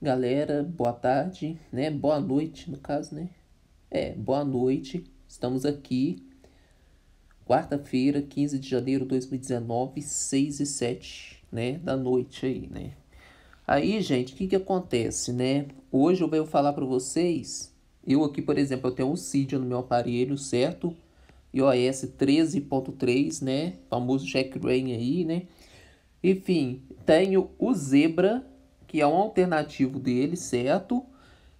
galera, boa tarde, né? Boa noite, no caso, né? É, boa noite. Estamos aqui. Quarta-feira, 15 de janeiro de 2019, 6 e 7, né, da noite aí, né? Aí, gente, o que que acontece, né? Hoje eu venho falar para vocês, eu aqui, por exemplo, eu tenho um Cydia no meu aparelho, certo? iOS 13.3, né? Famoso Jack Rain aí, né? Enfim, tenho o Zebra que é um alternativo dele, certo?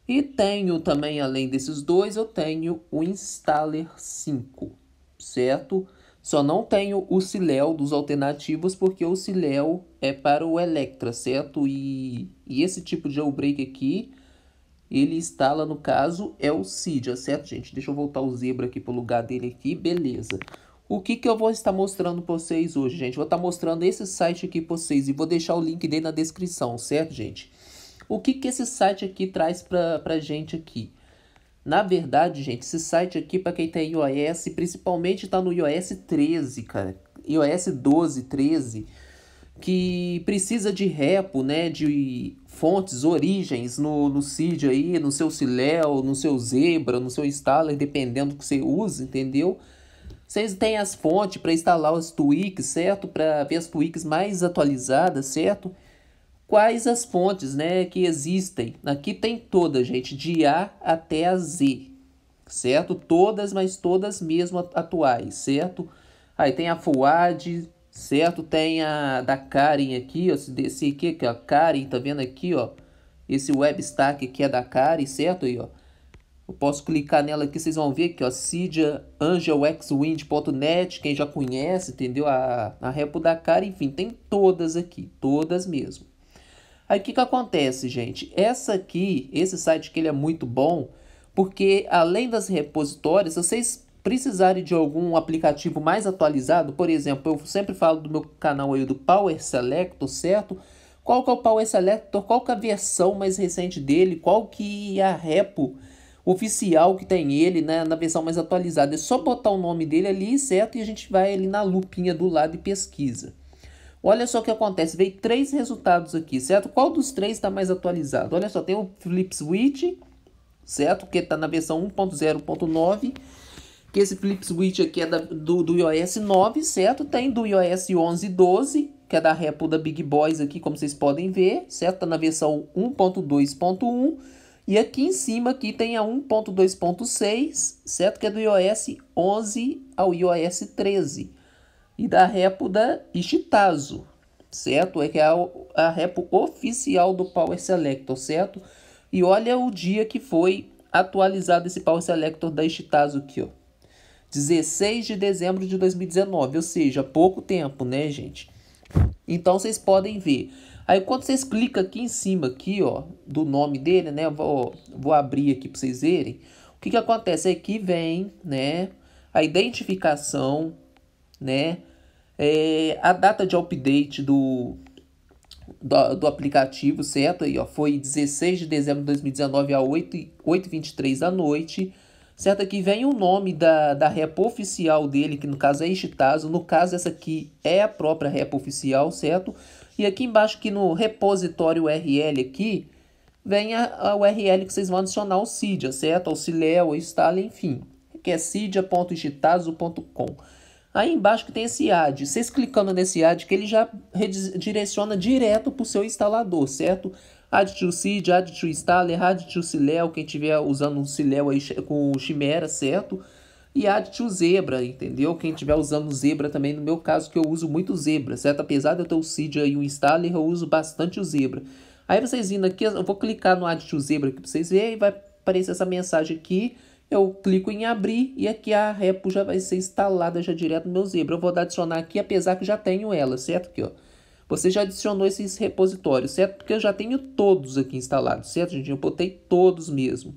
E tenho também, além desses dois, eu tenho o Installer 5, certo? Só não tenho o Silel dos alternativos, porque o Silel é para o Electra, certo? E, e esse tipo de jailbreak aqui, ele instala, no caso, é o Cydia, certo, gente? Deixa eu voltar o Zebra aqui para o lugar dele aqui, beleza. Beleza. O que, que eu vou estar mostrando para vocês hoje, gente? Vou estar mostrando esse site aqui para vocês e vou deixar o link dele na descrição, certo, gente? O que, que esse site aqui traz para a gente aqui? Na verdade, gente, esse site aqui para quem tem iOS, principalmente está no iOS 13, cara. iOS 12, 13, que precisa de repo, né, de fontes, origens no, no CID aí, no seu Cileo, no seu Zebra, no seu Installer, dependendo do que você usa, Entendeu? Vocês têm as fontes para instalar os tweaks, certo? Para ver as tweaks mais atualizadas, certo? Quais as fontes né, que existem? Aqui tem toda, gente, de A até a Z, certo? Todas, mas todas mesmo atuais, certo? Aí tem a FUAD, certo? Tem a da Karen aqui, ó, esse aqui, ó, Karen, tá vendo aqui, ó? Esse webstack aqui é da Karen, certo? Aí, ó. Eu posso clicar nela aqui, vocês vão ver aqui, ó, cydiaangelxwind.net, quem já conhece, entendeu? A, a repo da cara, enfim, tem todas aqui, todas mesmo. Aí o que, que acontece, gente? Essa aqui, esse site que ele é muito bom, porque além das repositórias, se vocês precisarem de algum aplicativo mais atualizado, por exemplo, eu sempre falo do meu canal aí do Power Selector, certo? Qual que é o Power Selector, qual que é a versão mais recente dele, qual que é a repo oficial que tem ele, né, na versão mais atualizada. É só botar o nome dele ali, certo? E a gente vai ali na lupinha do lado e pesquisa. Olha só o que acontece, veio três resultados aqui, certo? Qual dos três está mais atualizado? Olha só, tem o Flip Switch, certo? Que está na versão 1.0.9, que esse Flip Switch aqui é da, do, do iOS 9, certo? Tem do iOS 11 12, que é da Apple da Big Boys aqui, como vocês podem ver, certo? Está na versão 1.2.1 e aqui em cima aqui tem a 1.2.6, certo? Que é do iOS 11 ao iOS 13. E da repo da Ishitazu, certo? É que é a, a repo oficial do Power Selector, certo? E olha o dia que foi atualizado esse Power Selector da Ishitazu aqui, ó. 16 de dezembro de 2019, ou seja, pouco tempo, né, gente? Então vocês podem ver Aí quando vocês clicam aqui em cima aqui, ó, do nome dele, né? Eu vou, vou abrir aqui para vocês verem. O que que acontece? Aqui vem, né, a identificação, né, é, a data de update do, do, do, aplicativo, certo? Aí, ó, foi 16 de dezembro de 2019 a 8, 8h23 da noite, certo? Aqui vem o nome da, da repo oficial dele, que no caso é Ishitazo, no caso essa aqui é a própria repo oficial, certo? E aqui embaixo, aqui no repositório URL aqui, vem a, a URL que vocês vão adicionar o Cydia, certo? o Cilea, o Stala, enfim. Que é cydia.digitazo.com. Aí embaixo que tem esse Add Vocês clicando nesse Add que ele já redireciona direto para o seu instalador, certo? Add to Cydia Add to Installer, Add to Cileo, quem estiver usando um Cileo aí com Chimera, certo? E adite o zebra, entendeu? Quem estiver usando zebra também, no meu caso, que eu uso muito zebra, certo? Apesar de eu ter o Cydia e o Installer, eu uso bastante o zebra. Aí vocês vindo aqui, eu vou clicar no Add to Zebra aqui pra vocês verem, vai aparecer essa mensagem aqui. Eu clico em abrir e aqui a repo já vai ser instalada já direto no meu Zebra. Eu vou adicionar aqui, apesar que já tenho ela, certo? Aqui, ó. Você já adicionou esses repositórios, certo? Porque eu já tenho todos aqui instalados, certo, gente? Eu botei todos mesmo.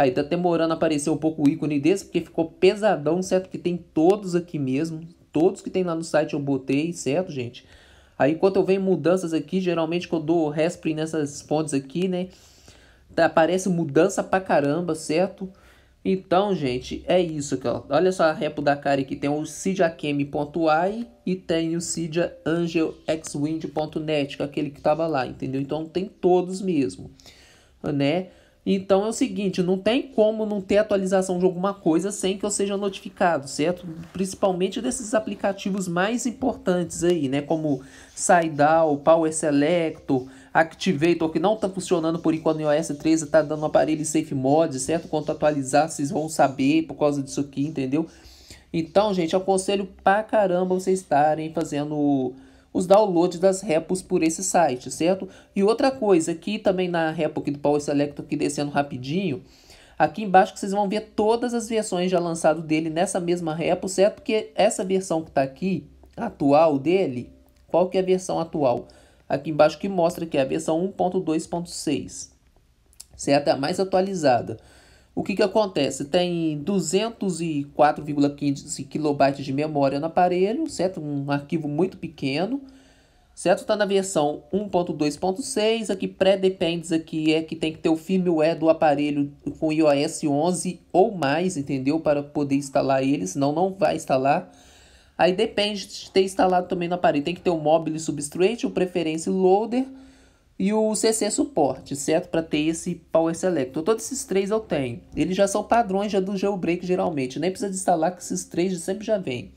Aí tá demorando a aparecer um pouco o ícone desse, porque ficou pesadão, certo? Que tem todos aqui mesmo. Todos que tem lá no site eu botei, certo, gente? Aí quando eu venho mudanças aqui, geralmente quando eu dou respring nessas fontes aqui, né? Tá, aparece mudança pra caramba, certo? Então, gente, é isso aqui, ó. Olha só a repo da cara aqui. Tem o sidiacame.ai e tem o sidiaangelxwind.net, que é aquele que tava lá, entendeu? Então tem todos mesmo, né? Então é o seguinte, não tem como não ter atualização de alguma coisa sem que eu seja notificado, certo? Principalmente desses aplicativos mais importantes aí, né? Como Sidal, Power Selector, Activator, que não está funcionando por enquanto no iOS 13, está dando um aparelho Safe Mod, certo? Quando atualizar, vocês vão saber por causa disso aqui, entendeu? Então, gente, aconselho pra caramba vocês estarem fazendo os downloads das repos por esse site, certo? E outra coisa, aqui também na repo aqui do Power Select, aqui descendo rapidinho, aqui embaixo que vocês vão ver todas as versões já lançado dele nessa mesma repo, certo? Porque essa versão que está aqui, atual dele, qual que é a versão atual? Aqui embaixo que mostra que é a versão 1.2.6, certo? É a mais atualizada. O que, que acontece? Tem 204,15 assim, KB de memória no aparelho, certo? Um arquivo muito pequeno, certo? Está na versão 1.2.6. Aqui pré depende aqui é que tem que ter o firmware do aparelho com iOS 11 ou mais, entendeu? Para poder instalar ele, senão não vai instalar. Aí depende de ter instalado também no aparelho. Tem que ter o Mobile Substrate, o Preferência Loader e o CC suporte, certo? Para ter esse Power Select Todos esses três eu tenho. Eles já são padrões já do jailbreak geralmente. Nem precisa de instalar que esses três sempre já vêm.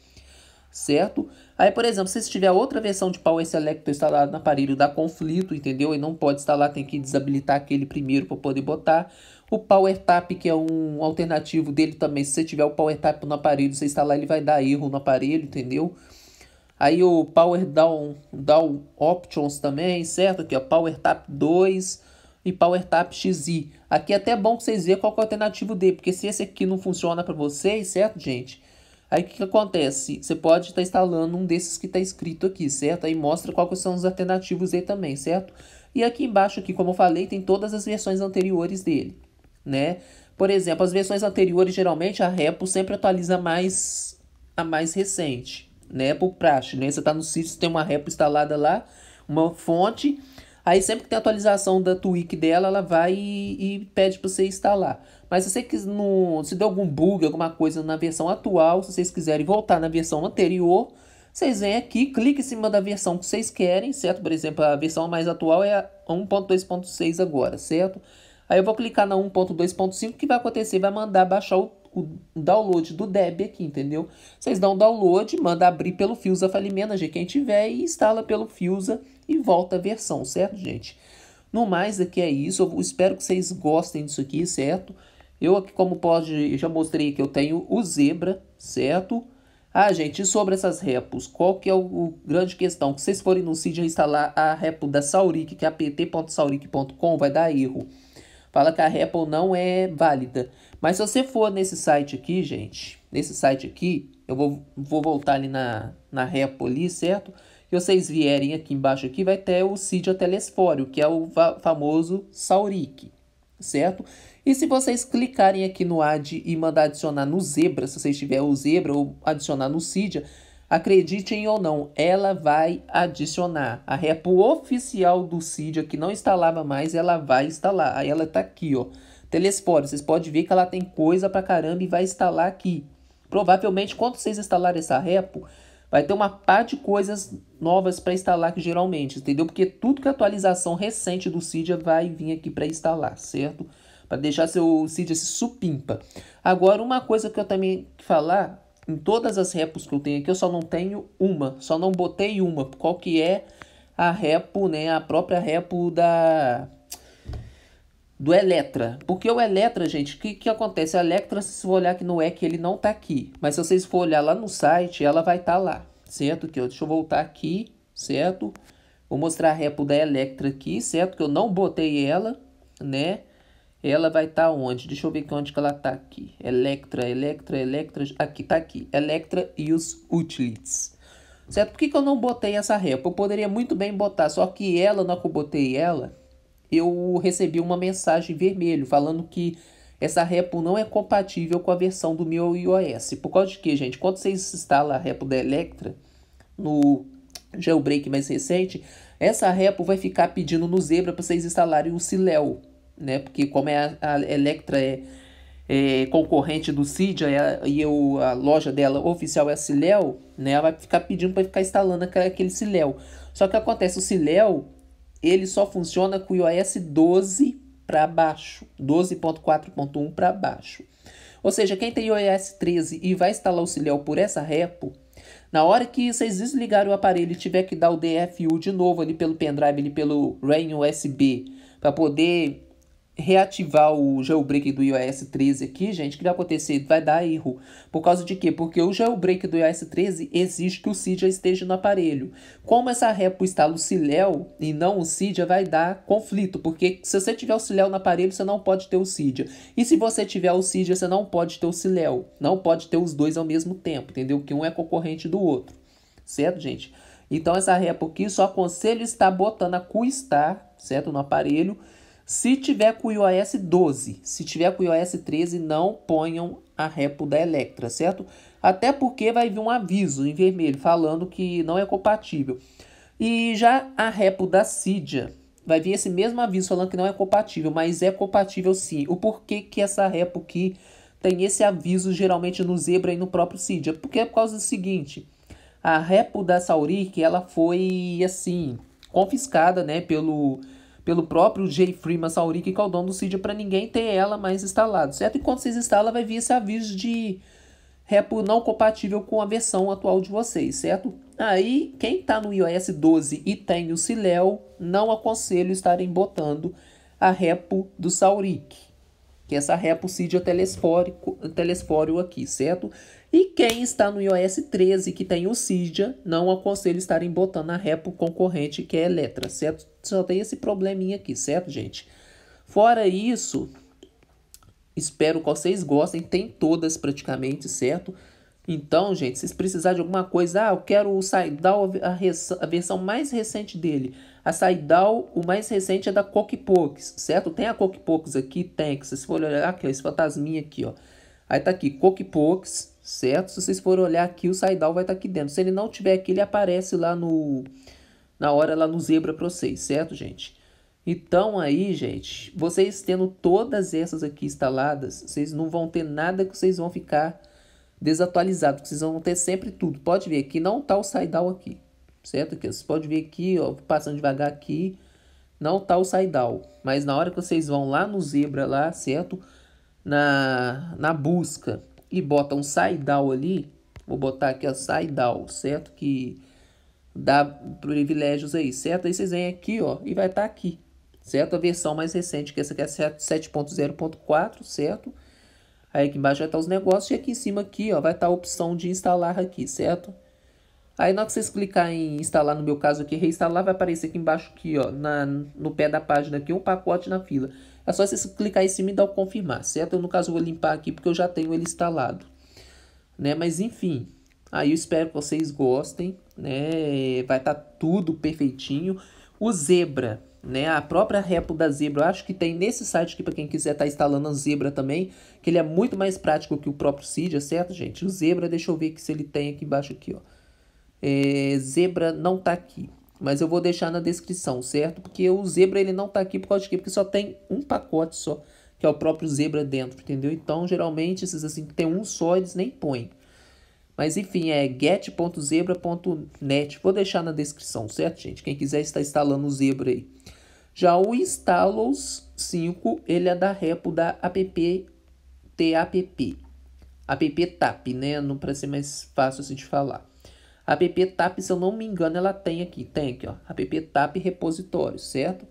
Certo? Aí, por exemplo, se você tiver outra versão de Power Select instalada no aparelho, dá conflito, entendeu? E não pode instalar, tem que desabilitar aquele primeiro para poder botar. O Power Tap, que é um alternativo dele também, se você tiver o Power Tap no aparelho, você instalar, ele vai dar erro no aparelho, entendeu? Aí o Power Down, Down Options também, certo? Aqui, ó, Power Tap 2 e Power Tap XI. Aqui é até bom que vocês verem qual é o alternativo dele, porque se esse aqui não funciona para vocês, certo, gente? Aí o que, que, acontece? Você pode estar tá instalando um desses que está escrito aqui, certo? Aí mostra que são os alternativos aí também, certo? E aqui embaixo, aqui, como eu falei, tem todas as versões anteriores dele, né? Por exemplo, as versões anteriores, geralmente, a Repo sempre atualiza mais a mais recente, né? Por praxe, né? Você está no sítio, tem uma repo instalada lá, uma fonte. Aí sempre que tem atualização da tweak dela, ela vai e, e pede para você instalar. Mas se você quis, no, se deu algum bug, alguma coisa na versão atual, se vocês quiserem voltar na versão anterior, vocês vêm aqui, clique em cima da versão que vocês querem, certo? Por exemplo, a versão mais atual é a 1.2.6 agora, certo? Aí eu vou clicar na 1.2.5, o que vai acontecer? Vai mandar baixar o o download do Deb aqui, entendeu? Vocês dão um download, manda abrir pelo Fusa Falimena, gente quem tiver, e instala pelo Fusa e volta a versão, certo, gente? No mais, aqui é isso. Eu espero que vocês gostem disso aqui, certo? Eu aqui, como pode, já mostrei que eu tenho o Zebra, certo? Ah, gente, e sobre essas repos, qual que é o, o grande questão? Que vocês forem no CID instalar a repo da Sauric, que é apt.sauric.com, vai dar erro fala que a Apple não é válida. Mas se você for nesse site aqui, gente, nesse site aqui, eu vou, vou voltar ali na, na Apple ali, certo? E vocês vierem aqui embaixo aqui, vai ter o sítio telesfório, que é o famoso Sauric, certo? E se vocês clicarem aqui no Add e mandar adicionar no Zebra, se vocês tiverem o Zebra ou adicionar no Cidia, Acreditem ou não, ela vai adicionar. A repo oficial do Cydia, que não instalava mais, ela vai instalar. Aí ela tá aqui, ó. Telespore, vocês podem ver que ela tem coisa pra caramba e vai instalar aqui. Provavelmente, quando vocês instalarem essa repo, vai ter uma par de coisas novas para instalar que geralmente, entendeu? Porque tudo que é atualização recente do Cydia vai vir aqui para instalar, certo? Para deixar seu Cydia se supimpa. Agora, uma coisa que eu também que falar em todas as repos que eu tenho aqui, eu só não tenho uma, só não botei uma, qual que é a repo, né, a própria repo da do Eletra. Porque o Eletra, gente, o que, que acontece? A Eletra, se você olhar aqui no EC, ele não tá aqui. Mas se vocês for olhar lá no site, ela vai estar tá lá, certo? Que eu, deixa eu voltar aqui, certo? Vou mostrar a repo da Electra aqui, certo? Que eu não botei ela, né? Ela vai estar tá onde? Deixa eu ver onde que ela está aqui. Electra, Electra, Electra. Aqui, está aqui. Electra e os Utilities. Certo? Por que, que eu não botei essa rep? Eu poderia muito bem botar, só que ela, na que eu botei ela, eu recebi uma mensagem vermelho falando que essa repo não é compatível com a versão do meu iOS. Por causa de que, gente? Quando vocês instalam a repo da Electra no jailbreak mais recente, essa repo vai ficar pedindo no Zebra para vocês instalarem o Sileo né? Porque como é a, a Electra é, é concorrente do Cydia é, e eu, a loja dela oficial é a Ciléu, né? Ela vai ficar pedindo para ficar instalando aquele Ciléu. Só que acontece, o Ciléu, ele só funciona com o iOS 12 para baixo, 12.4.1 para baixo. Ou seja, quem tem iOS 13 e vai instalar o Ciléu por essa repo, na hora que vocês desligarem o aparelho e tiver que dar o DFU de novo ali pelo pendrive, ali pelo RAN USB, para poder reativar o jailbreak do iOS 13 aqui, gente, que vai acontecer? Vai dar erro. Por causa de quê? Porque o jailbreak do iOS 13 exige que o Cydia esteja no aparelho. Como essa repo instala o Ciléu e não o Cydia, vai dar conflito, porque se você tiver o Ciléu no aparelho, você não pode ter o Cydia. E se você tiver o Cydia, você não pode ter o Ciléu. Não pode ter os dois ao mesmo tempo, entendeu? Que um é concorrente do outro. Certo, gente? Então essa repo aqui só aconselho é estar botando a QStar, certo? No aparelho se tiver com o iOS 12, se tiver com o iOS 13, não ponham a repo da Electra, certo? Até porque vai vir um aviso em vermelho falando que não é compatível. E já a repo da Cydia, vai vir esse mesmo aviso falando que não é compatível, mas é compatível sim. O porquê que essa repo aqui tem esse aviso geralmente no Zebra e no próprio Cydia? Porque é por causa do seguinte, a repo da Sauric, ela foi assim, confiscada, né, pelo pelo próprio Jay Freeman, que caldão do Cydia, para ninguém ter ela mais instalada, certo? Enquanto vocês instalam, vai vir esse aviso de repo não compatível com a versão atual de vocês, certo? Aí, quem está no iOS 12 e tem o Silel, não aconselho estarem botando a repo do Sauric, que é essa repo Cydia é telesfórico, telesfório aqui, certo? E quem está no iOS 13 que tem o Cydia, não aconselho estarem botando a repo concorrente que é Eletra, certo? Só tem esse probleminha aqui, certo, gente? Fora isso, espero que vocês gostem. Tem todas praticamente, certo? Então, gente, se precisar de alguma coisa, ah, eu quero o Saidal, a, a, versão mais recente dele. A Saidal, o mais recente é da Coquipox, certo? Tem a Coquipox aqui, tem, que vocês forem olhar aqui, ó, esse fantasminha aqui, ó. Aí tá aqui, Coquipox, certo? Se vocês forem olhar aqui, o Saidal vai estar tá aqui dentro. Se ele não tiver aqui, ele aparece lá no na hora lá no Zebra para vocês, certo, gente? Então aí, gente, vocês tendo todas essas aqui instaladas, vocês não vão ter nada que vocês vão ficar desatualizados, vocês vão ter sempre tudo. Pode ver aqui, não tá o sidal aqui, certo? que vocês pode ver aqui, ó, passando devagar aqui, não tá o sidal Mas na hora que vocês vão lá no Zebra lá, certo? Na, na busca e botam sidal ali, vou botar aqui a sidal certo? Que dá privilégios aí, certo? Aí vocês vêm aqui, ó, e vai estar tá aqui, certo? A versão mais recente, que essa aqui é 7.0.4, certo? Aí aqui embaixo vai estar tá os negócios e aqui em cima aqui, ó, vai estar tá a opção de instalar aqui, certo? Aí na hora que vocês clicar em instalar, no meu caso aqui, reinstalar, vai aparecer aqui embaixo aqui, ó, na, no pé da página aqui, um pacote na fila. É só vocês clicar em cima e dar o confirmar, certo? Eu, no caso, vou limpar aqui porque eu já tenho ele instalado, né? Mas enfim, Aí eu espero que vocês gostem, né? Vai estar tá tudo perfeitinho. O Zebra, né? A própria repo da Zebra, eu acho que tem nesse site aqui para quem quiser estar tá instalando a Zebra também, que ele é muito mais prático que o próprio Cydia, certo, gente? O Zebra, deixa eu ver se ele tem aqui embaixo aqui, ó. É, Zebra não tá aqui, mas eu vou deixar na descrição, certo? Porque o Zebra ele não tá aqui por causa de quê? Porque só tem um pacote só, que é o próprio Zebra dentro, entendeu? Então, geralmente, esses assim que tem um só, eles nem põem. Mas enfim, é get.zebra.net. Vou deixar na descrição, certo, gente? Quem quiser está instalando o Zebra aí. Já o Installos 5, ele é da repo da app TAPP. App TAP, né? Não para ser mais fácil assim de falar. App TAP, se eu não me engano, ela tem aqui, tem aqui, ó. App TAP repositório, certo?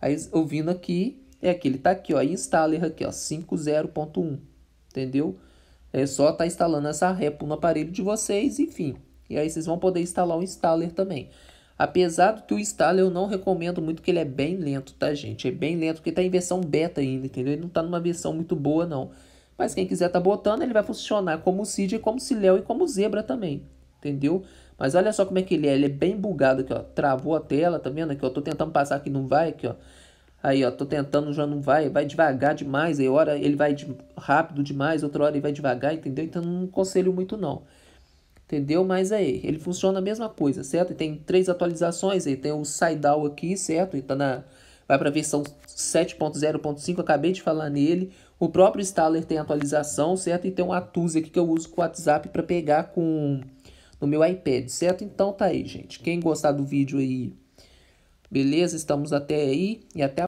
Aí ouvindo aqui, é aquele tá aqui, ó, installer aqui, ó, 50.1. Entendeu? É só estar tá instalando essa repo no aparelho de vocês, enfim. E aí vocês vão poder instalar o installer também. Apesar do que o installer eu não recomendo muito, que ele é bem lento, tá, gente? É bem lento porque está em versão beta ainda, entendeu? Ele não está numa versão muito boa, não. Mas quem quiser tá botando, ele vai funcionar como o Cid, como o Sileu e como Zebra também, entendeu? Mas olha só como é que ele é, ele é bem bugado aqui, ó. Travou a tela, tá vendo aqui, ó? Tô tentando passar aqui, não vai aqui, ó. Aí, ó, tô tentando, já não vai, vai devagar demais. Aí, hora ele vai de, rápido demais, outra hora ele vai devagar, entendeu? Então, não conselho muito, não. Entendeu? Mas aí, ele funciona a mesma coisa, certo? E tem três atualizações aí. Tem o sidal aqui, certo? E tá na... Vai para versão 7.0.5, acabei de falar nele. O próprio Installer tem atualização, certo? E tem um Atuse aqui que eu uso com o WhatsApp para pegar com no meu iPad, certo? Então tá aí, gente. Quem gostar do vídeo aí, beleza? Estamos até aí e até a